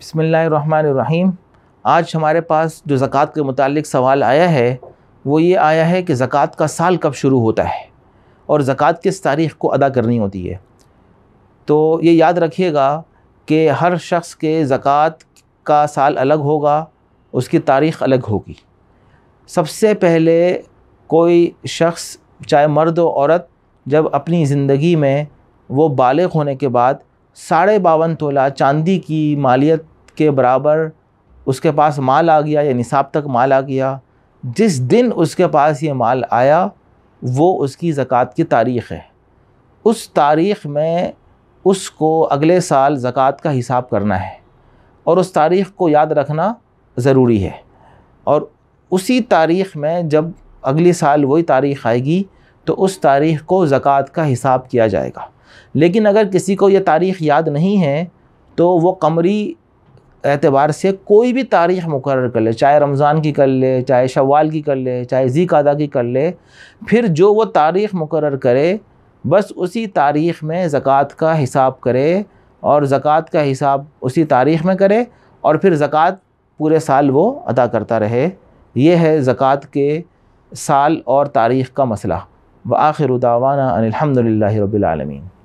बसमीम आज हमारे पास जो ज़क़़त के मतलब सवाल आया है वो ये आया है कि ज़क़़त का साल कब शुरू होता है और ज़क़़त किस तारीख़ को अदा करनी होती है तो ये याद रखिएगा कि हर शख्स के ज़क़़त का साल अलग होगा उसकी तारीख़ अलग होगी सबसे पहले कोई शख्स चाहे मर्द औरत जब अपनी ज़िंदगी में वो बालग होने के बाद साढ़े बावन तोला चांदी की मालियत के बराबर उसके पास माल आ गया या निसाब तक माल आ गया जिस दिन उसके पास ये माल आया वो उसकी ज़क़़त की तारीख़ है उस तारीख़ में उसको अगले साल ज़क़़त का हिसाब करना है और उस तारीख़ को याद रखना ज़रूरी है और उसी तारीख़ में जब अगले साल वही तारीख़ आएगी तो उस तारीख़ को ज़क़़त का हिसाब किया जाएगा लेकिन अगर किसी को यह तारीख़ याद नहीं है तो वो कमरी एतबार से कोई भी तारीख़ मुकर कर ले चाहे रमज़ान की कर ले चाहे शवाल की कर ले चाहे जी कादा की कर ले फिर जो वो तारीख़ मुकर करे बस उसी तारीख़ में ज़क़़त का हिसाब करे और ज़क़़त का हिसाब उसी तारीख़ में करे और फिर ज़क़़त पूरे साल वो अदा करता रहे ये है ज़क़़त के साल और तारीख़ का मसला व आखिर उदावाना अनिलहमदिल्ला रबालमीन